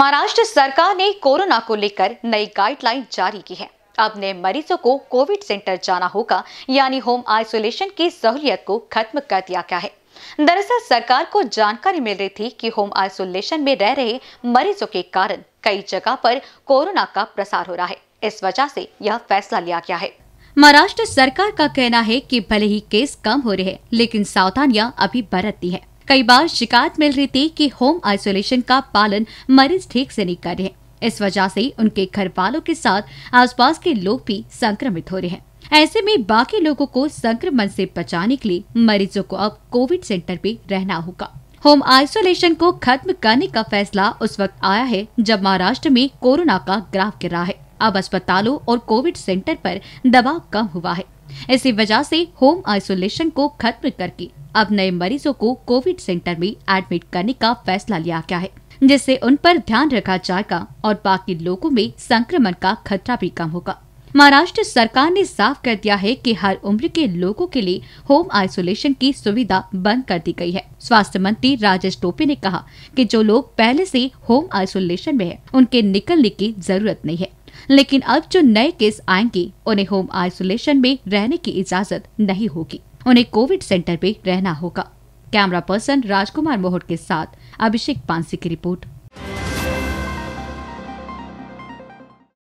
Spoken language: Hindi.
महाराष्ट्र सरकार ने कोरोना को लेकर नई गाइडलाइन जारी की है अब नए मरीजों को कोविड सेंटर जाना होगा यानी होम आइसोलेशन की सहूलियत को खत्म कर दिया गया है दरअसल सरकार को जानकारी मिल रही थी कि होम आइसोलेशन में रह रहे मरीजों के कारण कई जगह पर कोरोना का प्रसार हो रहा है इस वजह से यह फैसला लिया गया है महाराष्ट्र सरकार का कहना है कि भले ही केस कम हो रहे हैं लेकिन सावधानियां अभी बरतती है कई बार शिकायत मिल रही थी कि होम आइसोलेशन का पालन मरीज ठीक से नहीं कर रहे हैं इस वजह से उनके घर वालों के साथ आसपास के लोग भी संक्रमित हो रहे हैं ऐसे में बाकी लोगों को संक्रमण से बचाने के लिए मरीजों को अब कोविड सेंटर में रहना होगा होम आइसोलेशन को खत्म करने का फैसला उस वक्त आया है जब महाराष्ट्र में कोरोना का ग्राफ गिर रहा है अब अस्पतालों और कोविड सेंटर पर दबाव कम हुआ है इसी वजह से होम आइसोलेशन को खत्म करके अब नए मरीजों को कोविड सेंटर में एडमिट करने का फैसला लिया गया है जिससे उन पर ध्यान रखा जाएगा और बाकी लोगों में संक्रमण का खतरा भी कम होगा महाराष्ट्र सरकार ने साफ कर दिया है कि हर उम्र के लोगों के लिए होम आइसोलेशन की सुविधा बंद कर दी गई है स्वास्थ्य मंत्री राजेश टोपे ने कहा कि जो लोग पहले से होम आइसोलेशन में हैं, उनके निकलने की जरूरत नहीं है लेकिन अब जो नए केस आएंगे उन्हें होम आइसोलेशन में रहने की इजाजत नहीं होगी उन्हें कोविड सेंटर में रहना होगा कैमरा पर्सन राजकुमार मोहट के साथ अभिषेक पांसी की रिपोर्ट